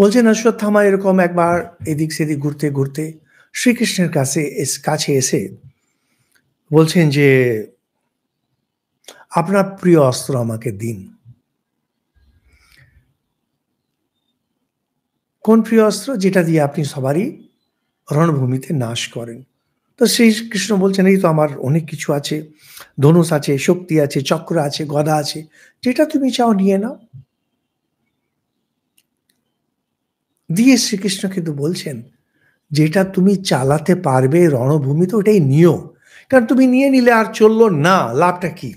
বলছেন নসরত থামা এরকম একবার এদিক সেদিক ঘুরতে ঘুরতে শ্রীকৃষ্ণের কাছে কাছে এসে বলছেন যে আপনার প্রিয় অস্ত্র আমাকে দিন কোন প্রিয় অস্ত্র যেটা দিয়ে আপনি সবারই রণভূমিতে নাশ করেন তো শ্রী কৃষ্ণ বলছেন এই তো আমার অনেক কিছু আছে ধনুষ আছে শক্তি আছে চক্র আছে গদা আছে যেটা তুমি চাও নিয়ে নাও দিয়ে শ্রীকৃষ্ণ কিন্তু বলছেন যেটা তুমি চালাতে পারবে রণভূমি তো ওটাই নিও কারণ তুমি নিয়ে নিলে আর চললো না লাভটা কি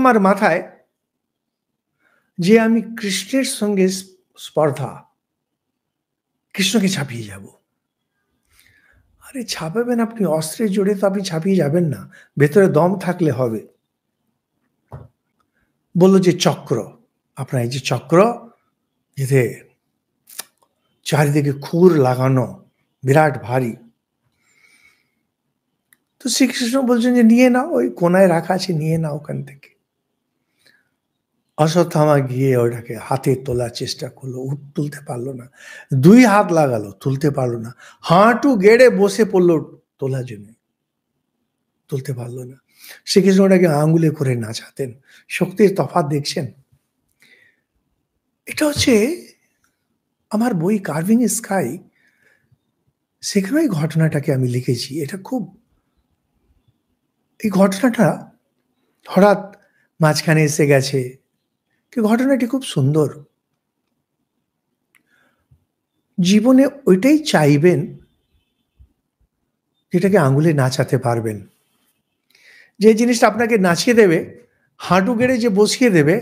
আমার মাথায় যে আমি কৃষ্ণের সঙ্গে স্পর্ধা কৃষ্ণকে ছাপিয়ে যাব আরে ছাপাবেন আপনি অস্ত্রের জোরে তো আপনি ছাপিয়ে যাবেন না ভেতরে দম থাকলে হবে বলল যে চক্র আপনার এই যে চক্র এতে চারিদিকে খুর লাগানো বিরাট ভারী তো শ্রীকৃষ্ণ বলছেন যে নিয়ে নাও ওই কোনায় রাখা আছে নিয়ে নাও ওখান থেকে অশ্বত্থামা গিয়ে ওটাকে হাতে তোলার চেষ্টা করলো তুলতে পারলো না দুই হাত লাগালো তুলতে পারলো না হাঁটু গেড়ে বসে পড়লো তোলার জন্য তুলতে পারলো না শ্রীকৃষ্ণ ওটাকে আঙ্গুলে করে নাচাতেন শক্তির তফাৎ দেখছেন এটা হচ্ছে আমার বই কার্ভিং স্কাই সেখানে ওই ঘটনাটাকে আমি লিখেছি এটা খুব এই ঘটনাটা হঠাৎ মাঝখানে এসে গেছে কি ঘটনাটি খুব সুন্দর জীবনে ওইটাই চাইবেন যেটাকে আঙুলে নাচাতে পারবেন যে জিনিসটা আপনাকে নাচিয়ে দেবে হাঁটু গেড়ে যে বসিয়ে দেবে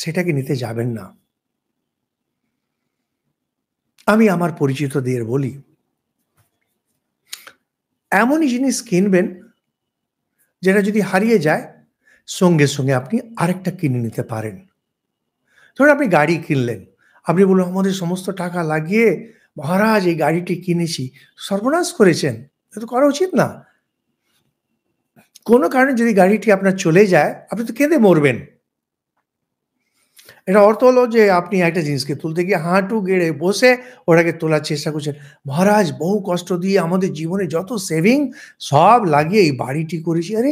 সেটাকে নিতে যাবেন না আমি আমার পরিচিতদের বলি এমনই জিনিস কিনবেন যেটা যদি হারিয়ে যায় সঙ্গে সঙ্গে আপনি আরেকটা কিনে নিতে পারেন ধরুন আপনি গাড়ি কিনলেন আপনি বলুন আমাদের সমস্ত টাকা লাগিয়ে মহারাজ এই গাড়িটি কিনেছি সর্বনাশ করেছেন এটা তো করা উচিত না কোনো কারণে যদি গাড়িটি আপনার চলে যায় আপনি তো কেঁদে মরবেন এটা অর্থ হলো যে আপনি একটা জিনিসকে তুলতে গিয়ে হাঁটু গেড়ে বসে ওটাকে তোলার চেষ্টা করছেন মহারাজ বহু কষ্ট দিয়ে আমাদের জীবনে যত সেভিং সব লাগিয়ে এই বাড়িটি করেছি আরে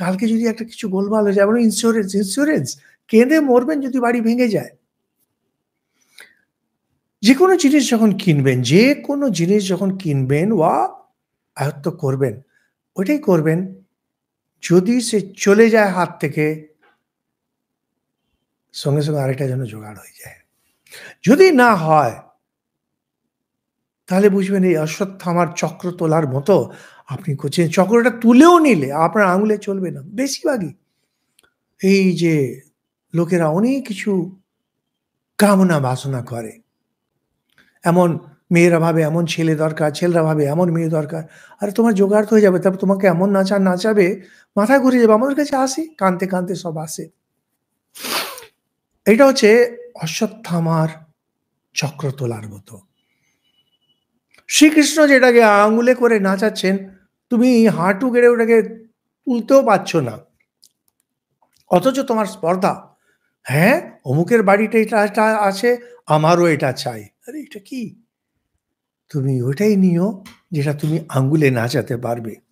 কালকে যদি একটা কিছু গোলমাল হয়ে যায় ইন্স্যুরেন্স ইন্স্যুরেন্স কেঁদে মরবেন যদি বাড়ি ভেঙে যায় যে কোনো জিনিস যখন কিনবেন যে কোনো জিনিস যখন কিনবেন বা আয়ত্ত করবেন ওইটাই করবেন যদি সে চলে যায় হাত থেকে সঙ্গে সঙ্গে আরেকটা যেন জোগাড় হয়ে যায় যদি না হয় তাহলে বুঝবেন এই আমার চক্র তোলার মতো আপনি করছেন চক্রটা তুলেও নিলে আপনার আঙুলে চলবে না বেশিরভাগই এই যে লোকেরা অনেক কিছু কামনা বাসনা করে এমন মেয়েরা ভাবে এমন ছেলে দরকার ছেলেরা ভাবে এমন মেয়ে দরকার আরে তোমার জোগাড় হয়ে যাবে তারপর তোমাকে এমন নাচা নাচাবে মাথা ঘুরে যাবে আমাদের কাছে আসে কানতে কানতে সব আসে এটা হচ্ছে অশ্বত্থামার চক্র তোলার মতো শ্রীকৃষ্ণ যেটাকে আঙুলে করে নাচাচ্ছেন তুমি হাঁটু গেড়ে ওটাকে তুলতেও পারছো না অথচ তোমার স্পর্ধা হ্যাঁ অমুকের বাড়িটা এটা আছে আমারও এটা চাই আরে এটা কি তুমি ওইটাই নিও যেটা তুমি আঙ্গুলে নাচাতে পারবে